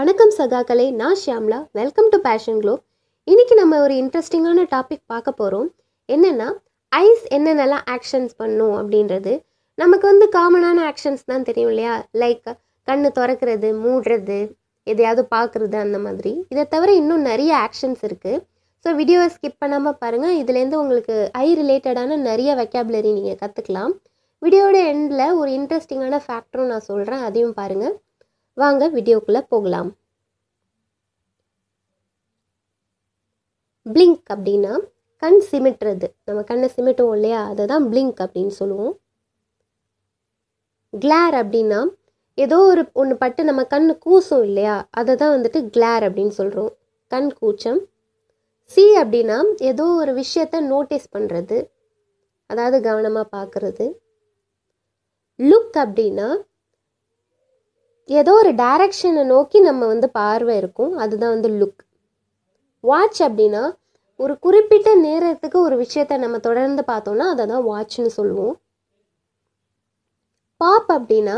வணக்கம் சகாக்களே நான் Shyamala welcome to Fashion Glow இன்றைக்கி நம்ம ஒரு இன்ட்ரெஸ்டிங்கான டாபிக் பார்க்க போகிறோம் என்னென்னா ஐஸ் என்னென்னலாம் ஆக்ஷன்ஸ் பண்ணும் அப்படின்றது நமக்கு வந்து காமனான ஆக்ஷன்ஸ் தான் தெரியும் இல்லையா லைக் கண்ணு திறக்கிறது மூடுறது எதையாவது பார்க்குறது அந்த மாதிரி இதை தவிர இன்னும் நிறைய ஆக்ஷன்ஸ் இருக்குது ஸோ வீடியோவை ஸ்கிப் பண்ணாமல் பாருங்கள் இதுலேருந்து உங்களுக்கு ஐ ரிலேட்டடான நிறைய வெக்காபுலரி நீங்கள் கற்றுக்கலாம் வீடியோட எண்டில் ஒரு இன்ட்ரெஸ்டிங்கான ஃபேக்டரும் நான் சொல்கிறேன் அதையும் பாருங்கள் வாங்க வீடியோக்குள்ளே போகலாம் பிளிங்க் அப்படின்னா கண் சிமிட்டுறது நம்ம கண்ணை சிமிட்டுவோம் இல்லையா அதை தான் பிளிங்க் அப்படின்னு சொல்லுவோம் கிளார் அப்படின்னா ஏதோ ஒரு ஒன்று பட்டு நம்ம கண் கூசும் இல்லையா அதை தான் வந்துட்டு கிளார் அப்படின்னு சொல்கிறோம் கண் கூச்சம் சி அப்படின்னா ஏதோ ஒரு விஷயத்த நோட்டீஸ் பண்ணுறது அதாவது கவனமாக பார்க்குறது லுக் அப்படின்னா ஏதோ ஒரு டைரக்ஷனை நோக்கி நம்ம வந்து பார்வை இருக்கும் அதுதான் வந்து லுக் வாட்ச் அப்படின்னா ஒரு குறிப்பிட்ட நேரத்துக்கு ஒரு விஷயத்த நம்ம தொடர்ந்து பார்த்தோம்னா அதை தான் வாட்ச்னு சொல்லுவோம் பாப் அப்படின்னா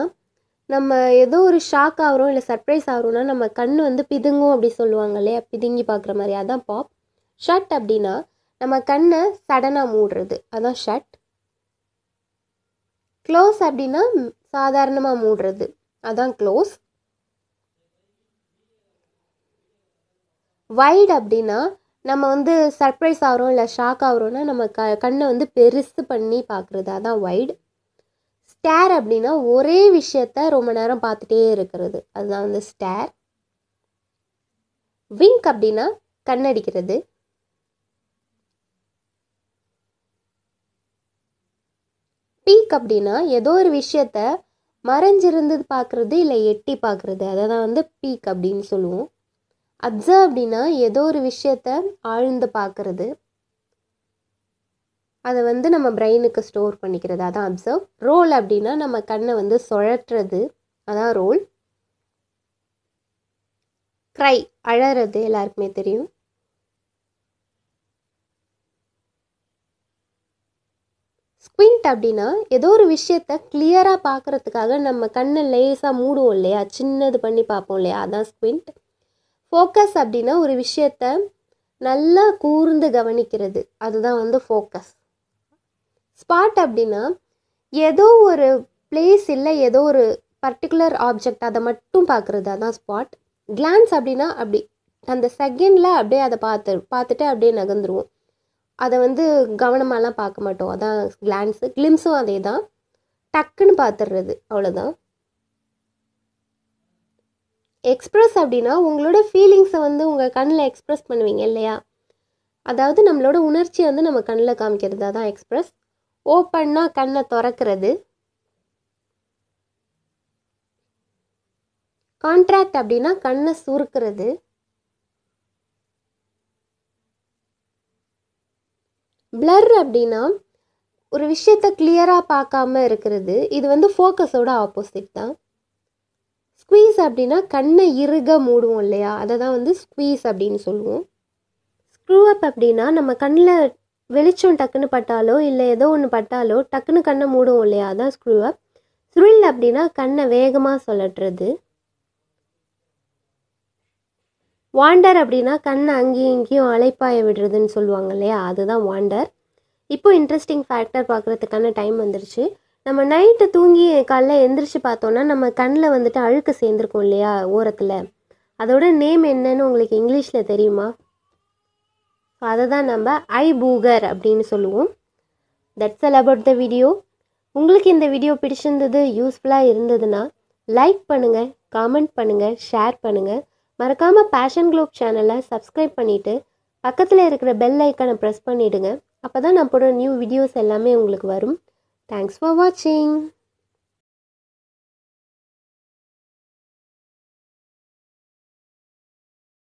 நம்ம ஏதோ ஒரு ஷாக் ஆகிறோம் இல்லை சர்ப்ரைஸ் ஆகிறோம்னா நம்ம கண் வந்து பிதுங்கும் அப்படி சொல்லுவாங்க இல்லையா பிதுங்கி பார்க்குற மாதிரி அதான் பாப் ஷர்ட் அப்படின்னா நம்ம கண்ணை சடனாக மூடுறது அதான் ஷர்ட் க்ளோஸ் அப்படின்னா சாதாரணமாக மூடுறது அதான் க்ளோஸ் வைடு அப்படின்னா நம்ம வந்து சர்ப்ரைஸ் ஆகிறோம் இல்லை ஷாக் ஆகிறோம்னா நம்ம க கண்ணை வந்து பெருசு பண்ணி பார்க்குறது அதான் வைடு ஸ்டேர் அப்படின்னா ஒரே விஷயத்த ரொம்ப நேரம் பார்த்துட்டே இருக்கிறது அதுதான் வந்து ஸ்டேர் விங்க் அப்படின்னா கண்ணடிக்கிறது பீக் அப்படின்னா ஏதோ ஒரு விஷயத்த மறைஞ்சிருந்து பார்க்குறது இல்லை எட்டி பார்க்குறது அதை தான் வந்து பீக் அப்படின்னு சொல்லுவோம் அப்சர்வ் அப்படின்னா ஏதோ ஒரு விஷயத்த ஆழ்ந்து பார்க்குறது அதை வந்து நம்ம பிரெயினுக்கு ஸ்டோர் பண்ணிக்கிறது அதான் அப்சர்வ் ரோல் அப்படின்னா நம்ம கண்ணை வந்து சுழற்றுறது அதான் ரோல் க்ரை அழறது எல்லாருக்குமே தெரியும் லைட் அப்படின்னா ஏதோ ஒரு விஷயத்த கிளியராக பார்க்குறதுக்காக நம்ம கண்ணை லேசாக மூடுவோம் இல்லையா சின்னது பண்ணி பார்ப்போம் இல்லையா அதான் ஸ்குவிண்ட் ஃபோக்கஸ் அப்படின்னா ஒரு விஷயத்த நல்லா கூர்ந்து கவனிக்கிறது அதுதான் வந்து ஃபோக்கஸ் ஸ்பாட் அப்படின்னா ஏதோ ஒரு பிளேஸ் இல்லை ஏதோ ஒரு பர்டிகுலர் ஆப்ஜெக்ட் அதை மட்டும் பார்க்குறது அதான் ஸ்பாட் கிளான்ஸ் அப்படின்னா அப்படி அந்த செகண்டில் அப்படியே அதை பார்த்து பார்த்துட்டு அப்படியே நகர்ந்துருவோம் அதை வந்து கவனமாலாம் பார்க்க மாட்டோம் அதான் கிளான்ஸு கிளிம்ஸும் அதே தான் டக்குன்னு பார்த்துடுறது அவ்வளோதான் எக்ஸ்ப்ரெஸ் அப்படின்னா உங்களோட ஃபீலிங்ஸை வந்து உங்கள் கண்ணில் எக்ஸ்ப்ரெஸ் பண்ணுவீங்க இல்லையா அதாவது நம்மளோட உணர்ச்சியை வந்து நம்ம கண்ணில் காமிக்கிறது தான் எக்ஸ்ப்ரெஸ் ஓப்பன்னா கண்ணை திறக்கிறது கான்ட்ராக்ட் அப்படின்னா கண்ணை சுருக்கிறது பிளர் அப்படின்னா ஒரு விஷயத்த கிளியராக பார்க்காம இருக்கிறது இது வந்து ஃபோக்கஸோட ஆப்போசிட் தான் ஸ்குவீஸ் அப்படின்னா கண்ணை இறுக மூடுவோம் இல்லையா அதை தான் வந்து ஸ்குவீஸ் அப்படின்னு சொல்லுவோம் ஸ்க்ரூ அப் அப்படின்னா நம்ம கண்ணில் வெளிச்சம் டக்குன்னு பட்டாலோ இல்லை ஏதோ ஒன்று பட்டாலோ டக்குன்னு கண்ணை மூடுவோம் இல்லையா அதான் ஸ்க்ரூ அப் ஸ்ருல் அப்படின்னா கண்ணை வேகமாக சொல்லட்டுறது வாண்டர் அப்படின்னா கண்ணை அங்கேயும் இங்கேயும் அலைப்பாய விடுறதுன்னு சொல்லுவாங்க இல்லையா அதுதான் வாண்டர் இப்போ இன்ட்ரெஸ்டிங் ஃபேக்டர் பார்க்குறதுக்கான டைம் வந்துருச்சு நம்ம நைட்டு தூங்கி காலைல எழுந்திரிச்சு பார்த்தோன்னா நம்ம கண்ணில் வந்துட்டு அழுக்கு சேர்ந்துருக்கோம் இல்லையா ஓரத்தில் அதோட நேம் என்னன்னு உங்களுக்கு இங்கிலீஷில் தெரியுமா அதை தான் நம்ம ஐ பூகர் அப்படின்னு சொல்லுவோம் that's all about the video உங்களுக்கு இந்த வீடியோ பிடிச்சிருந்தது யூஸ்ஃபுல்லாக இருந்ததுன்னா லைக் பண்ணுங்கள் காமெண்ட் பண்ணுங்கள் ஷேர் பண்ணுங்கள் மறக்காமல் பேஷன் குளோப் சேனலை சப்ஸ்கிரைப் பண்ணிவிட்டு பக்கத்தில் இருக்கிற பெல் ஐக்கனை ப்ரெஸ் பண்ணிவிடுங்க அப்போ தான் நான் போடுற நியூ வீடியோஸ் எல்லாமே உங்களுக்கு வரும் தேங்க்ஸ் ஃபார் வாட்சிங்